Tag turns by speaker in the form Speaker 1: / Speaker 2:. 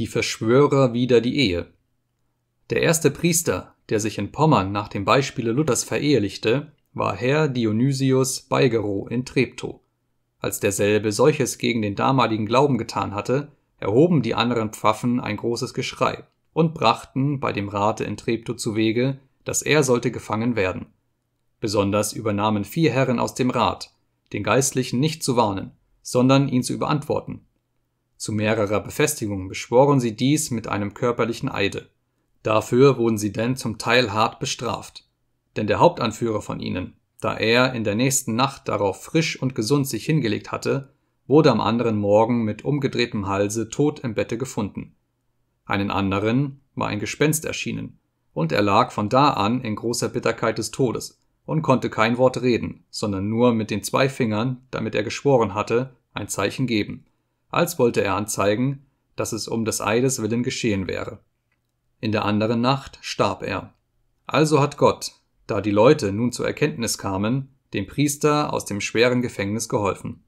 Speaker 1: die Verschwörer wider die Ehe. Der erste Priester, der sich in Pommern nach dem Beispiele Luthers verehelichte, war Herr Dionysius Beigero in Treptow. Als derselbe solches gegen den damaligen Glauben getan hatte, erhoben die anderen Pfaffen ein großes Geschrei und brachten bei dem Rate in Treptow zu Wege, dass er sollte gefangen werden. Besonders übernahmen vier Herren aus dem Rat, den Geistlichen nicht zu warnen, sondern ihn zu überantworten zu mehrerer Befestigung beschworen sie dies mit einem körperlichen Eide. Dafür wurden sie denn zum Teil hart bestraft. Denn der Hauptanführer von ihnen, da er in der nächsten Nacht darauf frisch und gesund sich hingelegt hatte, wurde am anderen Morgen mit umgedrehtem Halse tot im Bette gefunden. Einen anderen war ein Gespenst erschienen, und er lag von da an in großer Bitterkeit des Todes und konnte kein Wort reden, sondern nur mit den zwei Fingern, damit er geschworen hatte, ein Zeichen geben als wollte er anzeigen, dass es um des Eides willen geschehen wäre. In der anderen Nacht starb er. Also hat Gott, da die Leute nun zur Erkenntnis kamen, dem Priester aus dem schweren Gefängnis geholfen.